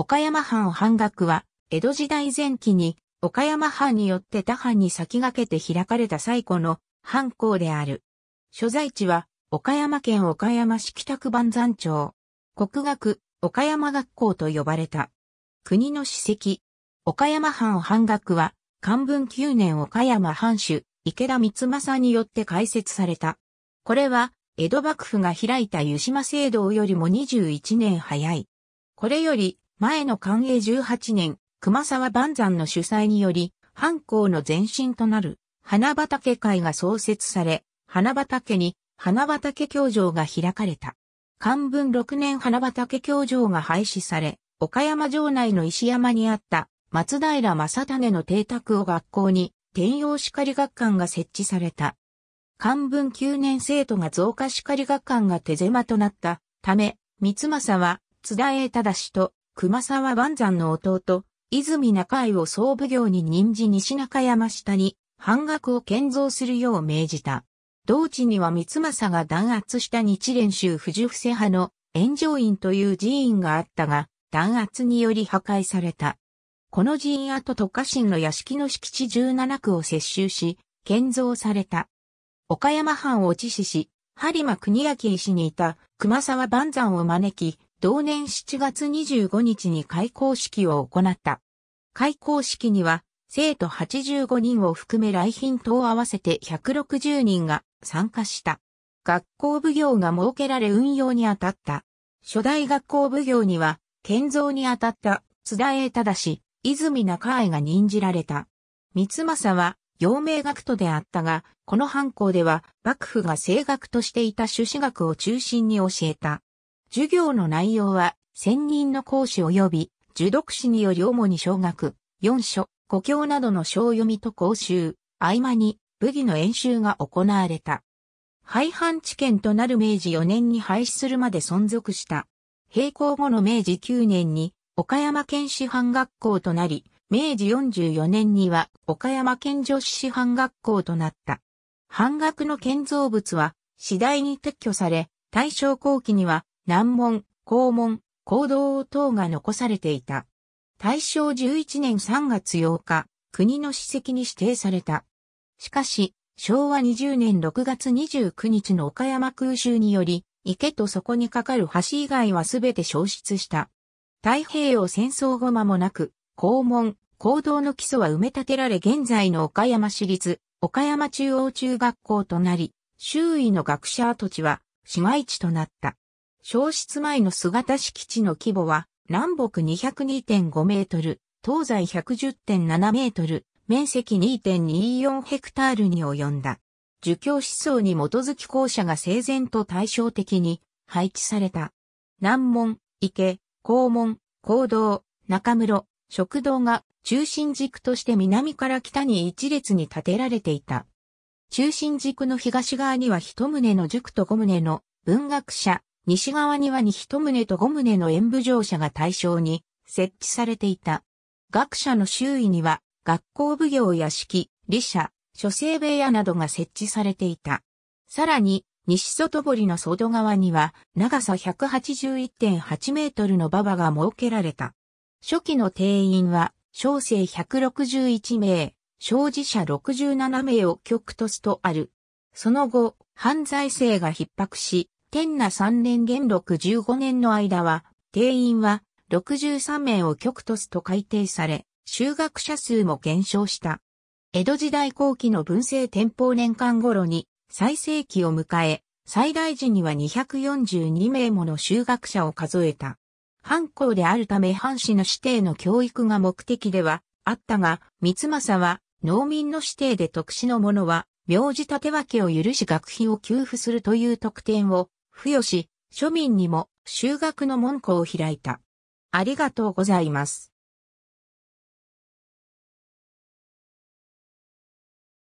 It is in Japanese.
岡山藩半額は、江戸時代前期に、岡山藩によって他藩に先駆けて開かれた最古の藩校である。所在地は、岡山県岡山市北区万山町。国学、岡山学校と呼ばれた。国の史跡。岡山藩半額は、漢文9年岡山藩主、池田光政によって開設された。これは、江戸幕府が開いた湯島聖堂よりも21年早い。これより、前の寛永18年、熊沢万山の主催により、藩校の前身となる花畑会が創設され、花畑に花畑教場が開かれた。漢文6年花畑教場が廃止され、岡山城内の石山にあった松平正種の邸宅を学校に天陽叱り学館が設置された。漢文9年生徒が増加叱り学館が手狭となったため、三政は津田栄忠と熊沢万山の弟、泉中井を総奉行に任じ西中山下に、半額を建造するよう命じた。同地には三政が弾圧した日蓮宗藤伏派の炎上院という寺院があったが、弾圧により破壊された。この寺院跡と家臣の屋敷の敷地17区を接収し、建造された。岡山藩を知死し、播磨国明医師にいた熊沢万山を招き、同年7月25日に開校式を行った。開校式には、生徒85人を含め来賓等合わせて160人が参加した。学校奉行が設けられ運用に当たった。初代学校奉行には、建造に当たった津田栄忠、泉中愛が任じられた。三政は、陽明学徒であったが、この犯行では、幕府が声学としていた朱子学を中心に教えた。授業の内容は、専任の講師及び、受読師により主に小学、四書、5教などの小読みと講習、合間に武技の演習が行われた。廃藩置県となる明治4年に廃止するまで存続した。閉校後の明治9年に岡山県師範学校となり、明治44年には岡山県女子師範学校となった。半額の建造物は次第に撤去され、大正後期には難問、校門、行動等が残されていた。大正11年3月8日、国の史跡に指定された。しかし、昭和20年6月29日の岡山空襲により、池とそこに架かる橋以外はすべて消失した。太平洋戦争後間もなく、校門、行動の基礎は埋め立てられ現在の岡山市立、岡山中央中学校となり、周囲の学者跡地は市街地となった。消失前の姿敷地の規模は、南北202.5メートル、東西110.7メートル、面積2.24ヘクタールに及んだ。儒教思想に基づき校舎が整然と対照的に配置された。南門、池、校門、講道、中室、食堂が中心軸として南から北に一列に建てられていた。中心軸の東側には一棟の塾と五棟の文学者、西側には2一棟と5棟の演武場者が対象に設置されていた。学者の周囲には学校奉行や式、理社、書生部屋などが設置されていた。さらに、西外堀の外側には長さ181.8メートルの馬場が設けられた。初期の定員は小生161名、小児者67名を極とすとある。その後、犯罪性が逼迫し、天那3年元6 15年の間は、定員は63名を極とすと改定され、修学者数も減少した。江戸時代後期の文政天保年間頃に最盛期を迎え、最大時には242名もの修学者を数えた。藩校であるため藩士の指定の教育が目的ではあったが、三政は農民の指定で特殊の者は、名字立分けを許し学費を給付するという特典を付与し、庶民にも修学の門戸を開いた。ありがとうございます。